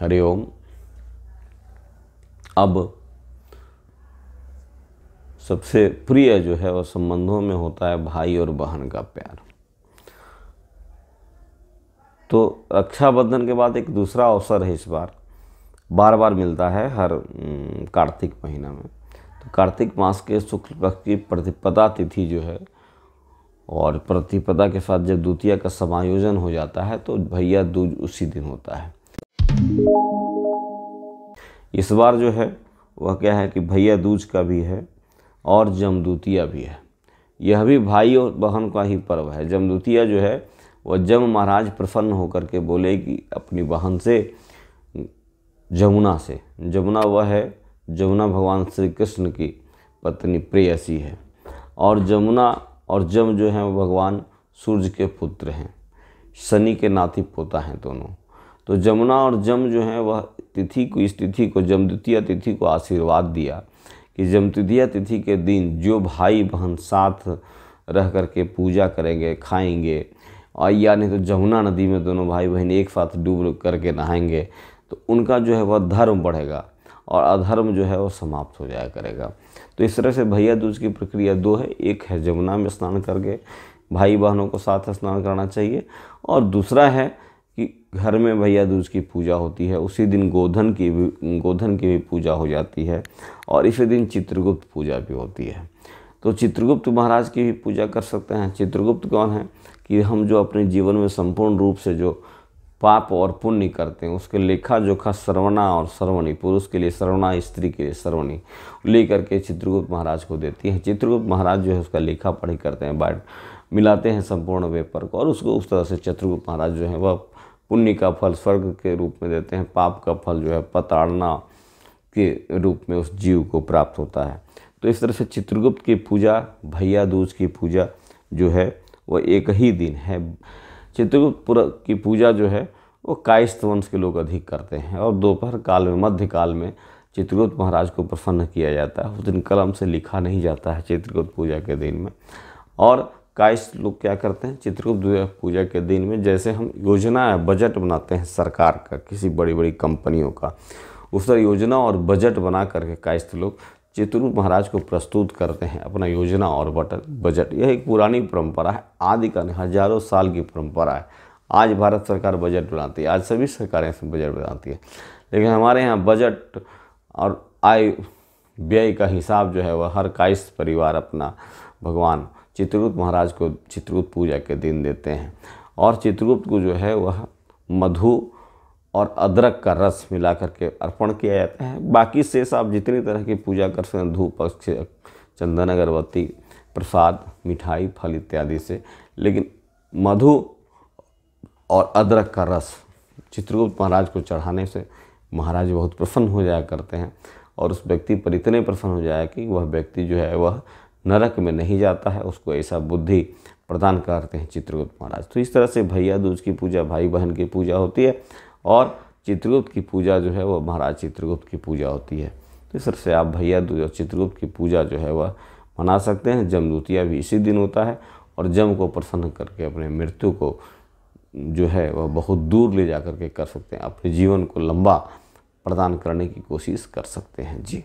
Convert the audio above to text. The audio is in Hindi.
हरिओम अब सबसे प्रिय जो है वह संबंधों में होता है भाई और बहन का प्यार तो रक्षाबंधन के बाद एक दूसरा अवसर है इस बार बार बार मिलता है हर कार्तिक महीना में तो कार्तिक मास के शुक्ल पक्ष की प्रतिपदा तिथि जो है और प्रतिपदा के साथ जब द्वितीय का समायोजन हो जाता है तो भैया दूज उसी दिन होता है इस बार जो है वह क्या है कि भैया दूज का भी है और जमदूतिया भी है यह भी भाई और बहन का ही पर्व है जमदूतिया जो है वह जम महाराज प्रसन्न होकर के बोले कि अपनी बहन से जमुना से जमुना वह है जमुना भगवान श्री कृष्ण की पत्नी प्रेयसी है और जमुना और जम जो है वह भगवान सूर्य के पुत्र हैं शनि के नाती पोता हैं दोनों तो जमुना और जम जो है वह तिथि को इस तिथि को जम द्वितीय तिथि को आशीर्वाद दिया कि जम तृतीया तिथि के दिन जो भाई बहन साथ रह कर के पूजा करेंगे खाएंगे और या नहीं तो जमुना नदी में दोनों भाई बहन एक साथ डूब करके नहाएंगे तो उनका जो है वह धर्म बढ़ेगा और अधर्म जो है वह समाप्त हो जाया करेगा तो इस तरह से भैया दूज की प्रक्रिया दो है एक है जमुना में स्नान करके भाई बहनों को साथ स्नान करना चाहिए और दूसरा है घर में भैया दूज की पूजा होती है उसी दिन गोधन की भी गोधन की भी पूजा हो जाती है और इसी दिन चित्रगुप्त पूजा भी होती है तो चित्रगुप्त महाराज की भी पूजा कर सकते हैं चित्रगुप्त कौन है कि हम जो अपने जीवन में संपूर्ण रूप से जो पाप और पुण्य करते हैं उसके लेखा जोखा सर्वना और सर्वणी पुरुष के लिए सर्वना स्त्री के लिए सर्वणी ले करके चित्रगुप्त महाराज को देती है चित्रगुप्त महाराज जो है उसका लेखा पढ़ी करते हैं बाट मिलाते हैं संपूर्ण पेपर को और उसको उस तरह से चित्रगुप्त महाराज जो है वह पुण्य का फल स्वर्ग के रूप में देते हैं पाप का फल जो है पताड़ना के रूप में उस जीव को प्राप्त होता है तो इस तरह से चित्रगुप्त की पूजा भैया दूज की पूजा जो है वह एक ही दिन है चित्रगुप्त की पूजा जो है वो कायस्थ वंश के लोग अधिक करते हैं और दोपहर काल में मध्य काल में चित्रगुप्त महाराज को प्रसन्न किया जाता है उस दिन कलम से लिखा नहीं जाता है चित्रगुप्त पूजा के दिन में और काइस लोग क्या करते हैं चित्रगुप्त पूजा के दिन में जैसे हम योजना या बजट बनाते हैं सरकार का किसी बड़ी बड़ी कंपनियों का उस तरह योजना और बजट बना करके काइस्त तो लोग चित्रगुप्त महाराज को प्रस्तुत करते हैं अपना योजना और बटन बजट यह एक पुरानी परंपरा है आदि का हजारों साल की परंपरा है आज भारत सरकार बजट बनाती है आज सभी सरकारें बजट बनाती है लेकिन हमारे यहाँ बजट और आय व्यय का हिसाब जो है वह हर काइस्त परिवार अपना भगवान चित्रगुप्त महाराज को चित्रगुप्त पूजा के दिन देते हैं और चित्रगुप्त को जो है वह मधु और अदरक का रस मिला करके अर्पण किया जाता है बाकी शेष आप जितनी तरह की पूजा कर सकते हैं धूप चंदन अगरबत्ती प्रसाद मिठाई फल इत्यादि से लेकिन मधु और अदरक का रस चित्रगुप्त महाराज को चढ़ाने से महाराज बहुत प्रसन्न हो जाया करते हैं और उस व्यक्ति पर इतने प्रसन्न हो जाए कि वह व्यक्ति जो है वह नरक में नहीं जाता है उसको ऐसा बुद्धि प्रदान करते हैं चित्रगुप्त महाराज तो इस तरह से भैया दूज की पूजा भाई बहन की पूजा होती है और चित्रगुप्त की पूजा जो है वह महाराज चित्रगुप्त की पूजा होती है तो इस तरह से आप भैया दूज और चित्रगुप्त की पूजा जो है वह मना सकते हैं द्वितिया भी इसी दिन होता है और जम को प्रसन्न करके अपने मृत्यु को जो है वह बहुत दूर ले जा करके कर सकते हैं अपने जीवन को लंबा प्रदान करने की कोशिश कर सकते हैं जी